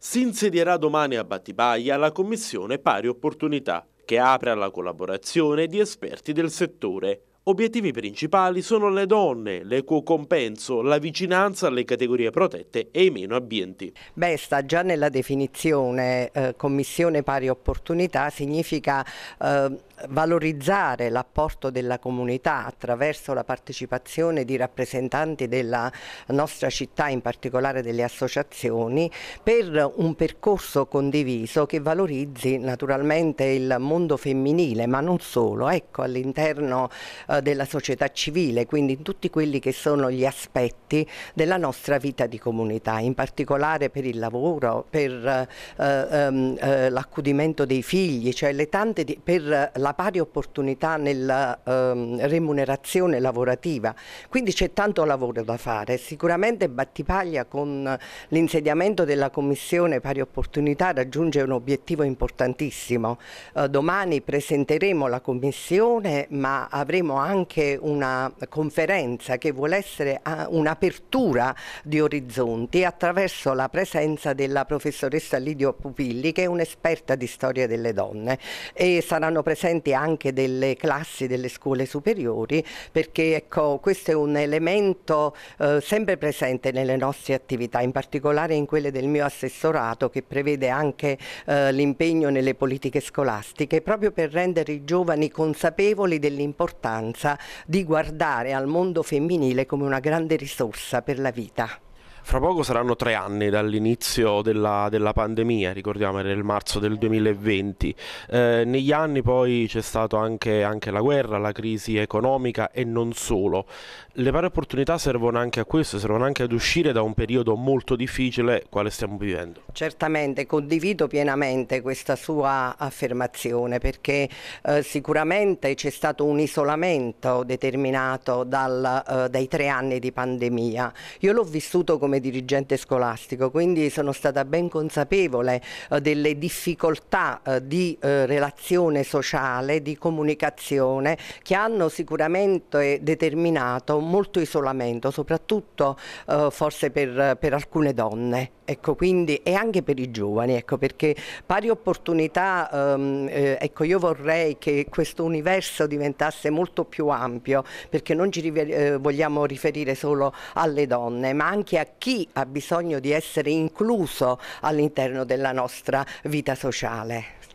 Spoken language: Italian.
Si insedierà domani a Battipaglia la Commissione Pari Opportunità, che apre alla collaborazione di esperti del settore. Obiettivi principali sono le donne, l'equo compenso, la vicinanza alle categorie protette e i meno abbienti. Beh, sta già nella definizione eh, Commissione Pari Opportunità, significa eh, valorizzare l'apporto della comunità attraverso la partecipazione di rappresentanti della nostra città, in particolare delle associazioni, per un percorso condiviso che valorizzi naturalmente il mondo femminile, ma non solo. Ecco, all'interno eh, della società civile, quindi in tutti quelli che sono gli aspetti della nostra vita di comunità, in particolare per il lavoro, per eh, ehm, eh, l'accudimento dei figli, cioè le tante di, per la pari opportunità nella ehm, remunerazione lavorativa. Quindi c'è tanto lavoro da fare. Sicuramente Battipaglia con l'insediamento della Commissione Pari Opportunità raggiunge un obiettivo importantissimo. Eh, domani presenteremo la Commissione ma avremo anche anche una conferenza che vuole essere ah, un'apertura di orizzonti attraverso la presenza della professoressa Lidio Pupilli che è un'esperta di storia delle donne e saranno presenti anche delle classi delle scuole superiori perché ecco, questo è un elemento eh, sempre presente nelle nostre attività, in particolare in quelle del mio assessorato che prevede anche eh, l'impegno nelle politiche scolastiche proprio per rendere i giovani consapevoli dell'importanza l'importanza di guardare al mondo femminile come una grande risorsa per la vita. Fra poco saranno tre anni dall'inizio della, della pandemia, ricordiamo era il marzo del 2020. Eh, negli anni poi c'è stata anche, anche, la guerra, la crisi economica e non solo. Le pari opportunità servono anche a questo, servono anche ad uscire da un periodo molto difficile quale stiamo vivendo. Certamente, condivido pienamente questa sua affermazione perché eh, sicuramente c'è stato un isolamento determinato dal, eh, dai tre anni di pandemia. Io l'ho vissuto come come dirigente scolastico, quindi sono stata ben consapevole eh, delle difficoltà eh, di eh, relazione sociale, di comunicazione che hanno sicuramente determinato molto isolamento, soprattutto forse per, per alcune donne. Ecco, quindi, e anche per i giovani, ecco, perché pari opportunità, ehm, eh, ecco, io vorrei che questo universo diventasse molto più ampio, perché non ci rifer eh, vogliamo riferire solo alle donne, ma anche a chi chi ha bisogno di essere incluso all'interno della nostra vita sociale.